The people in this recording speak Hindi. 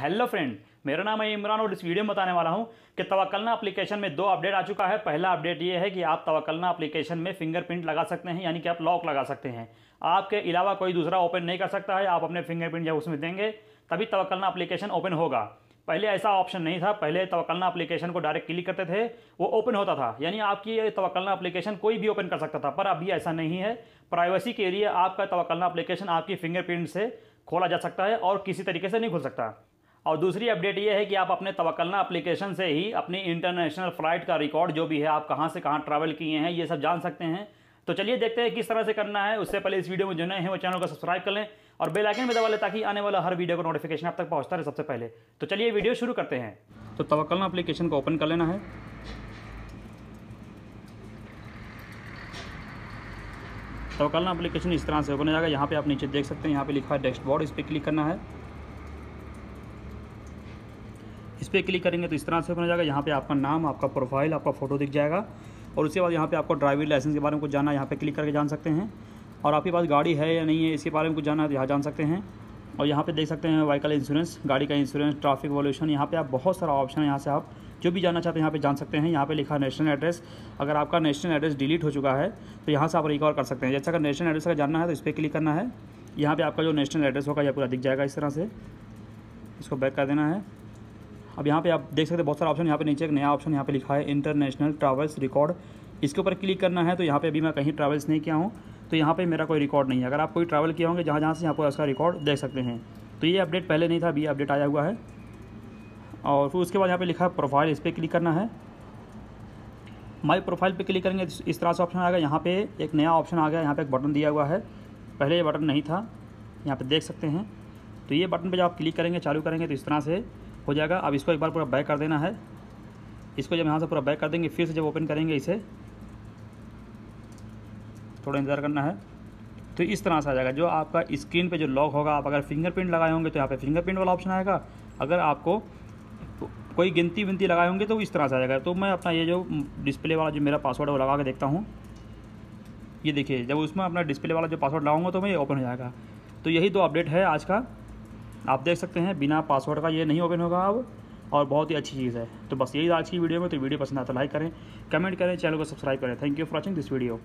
हेलो फ्रेंड मेरा नाम है इमरान और इस वीडियो में बताने वाला हूं कि तवकलना एप्लीकेशन में दो अपडेट आ चुका है पहला अपडेट ये है कि आप तवक्लना एप्लीकेशन में फिंगरप्रिंट लगा सकते हैं यानी कि आप लॉक लगा सकते हैं आपके अलावा कोई दूसरा ओपन नहीं कर सकता है आप अपने फिंगरप्रिंट जब उसमें देंगे तभी तवकलना अप्लीकेशन ओपन होगा पहले ऐसा ऑप्शन नहीं था पहले तवकलना अप्लीकेशन को डायरेक्ट क्लिक करते थे वो ओपन होता था यानी आपकी तवकलना अप्लीकेशन कोई भी ओपन कर सकता था पर अभी ऐसा नहीं है प्राइवेसी के लिए आपका तवकलना अप्लीकेशन आपकी फिंगरप्रिंट से खोला जा सकता है और किसी तरीके से नहीं खुल सकता और दूसरी अपडेट ये है कि आप अपने तवकलना एप्लीकेशन से ही अपनी इंटरनेशनल फ़्लाइट का रिकॉर्ड जो भी है आप कहाँ से कहाँ ट्रैवल किए हैं ये सब जान सकते हैं तो चलिए देखते हैं किस तरह से करना है उससे पहले इस वीडियो में जो नए हैं वो चैनल को सब्सक्राइब कर लें और बेल आइकन भी दबा लें ताकि आने वाला हर वीडियो का नोटिफिकेशन आप तक पहुंचता रहे सबसे पहले तो चलिए वीडियो शुरू करते हैं तो तवक्लना एप्लीकेशन को ओपन कर लेना है तवक्लना एप्लीकेशन इस तरह से ओपन हो जाएगा यहाँ पर आप नीचे देख सकते हैं यहाँ पर लिखा है डैशबोर्ड इस पर क्लिक करना है इस पर क्लिक करेंगे तो इस तरह से बना जाएगा यहाँ पे आपका नाम आपका प्रोफाइल आपका फ़ोटो दिख जाएगा और उसके बाद यहाँ पे आपको ड्राइविंग लाइसेंस के बारे में कुछ जाना है यहाँ पे क्लिक करके जान सकते हैं और आपके पास गाड़ी है या नहीं है इसके बारे में कुछ जाना है तो यहाँ जान सकते हैं और यहाँ पे देख सकते हैं वाइकल इंश्योरेंस गाड़ी का इंश्योरेंस ट्राफिक वॉल्यूशन यहाँ पे आप बहुत सारा ऑप्शन है यहाँ से आप जो भी जानना चाहते हैं यहाँ पे जान सकते हैं यहाँ पे लिखा नेशनल एड्रेस अगर आपका नेशनल एड्रेस डिलीट हो चुका है तो यहाँ से आप रिकवर कर सकते हैं जैसा अगर नेशनल एड्रेस का जानना है तो इस पर क्लिक करना है यहाँ पर आपका जो नेशनल एड्रेस होगा यह पूरा दिख जाएगा इस तरह से इसको बैक कर देना है अब यहाँ पे आप देख सकते हैं बहुत सारे ऑप्शन यहाँ पे नीचे एक नया ऑप्शन यहाँ पे लिखा है इंटरनेशनल ट्रैवल्स रिकॉर्ड इसके ऊपर क्लिक करना है तो यहाँ पे अभी मैं कहीं ट्रैवल्स नहीं किया हूँ तो यहाँ पे मेरा कोई रिकॉर्ड नहीं है अगर आप कोई ट्रैवल किया होंगे जहाँ जहाँ से आपको उसका रिकॉर्ड देख सकते हैं तो ये अपडेट पहले नहीं था अभी अपडेट आया हुआ है और फिर उसके बाद यहाँ पर लिखा है प्रोफाइल इस पर क्लिक करना है माई प्रोफाइल पर क्लिक करेंगे तो इस तरह से ऑप्शन आएगा यहाँ पर एक नया ऑप्शन आ गया यहाँ पर एक बटन दिया हुआ है पहले ये बटन नहीं था यहाँ पर देख सकते हैं तो ये बटन पर जब आप क्लिक करेंगे चालू करेंगे तो इस तरह से हो जाएगा अब इसको एक बार पूरा बैक कर देना है इसको जब यहाँ से पूरा बैक कर देंगे फिर से जब ओपन करेंगे इसे थोड़ा इंतज़ार करना है तो इस तरह से आ जाएगा जो आपका स्क्रीन पे जो लॉक होगा आप अगर फिंगरप्रिंट लगाए होंगे तो यहाँ पे फिंगरप्रिंट वाला ऑप्शन आएगा अगर आपको कोई गिनती विनती लगाए होंगे तो इस तरह से आ जाएगा तो मैं अपना ये जो डिस्प्ले वाला जो मेरा पासवर्ड है वो लगा के देखता हूँ ये देखिए जब उसमें अपना डिस्प्ले वाला जो पासवर्ड लगाऊंगा तो मैं ये ओपन हो जाएगा तो यही दो अपडेट है आज का आप देख सकते हैं बिना पासवर्ड का ये नहीं ओपन होगा अब और बहुत ही अच्छी चीज़ है तो बस यही आज की वीडियो में तो वीडियो पसंद आता लाइक तो करें कमेंट करें चैनल को सब्सक्राइब करें thank you for watching this video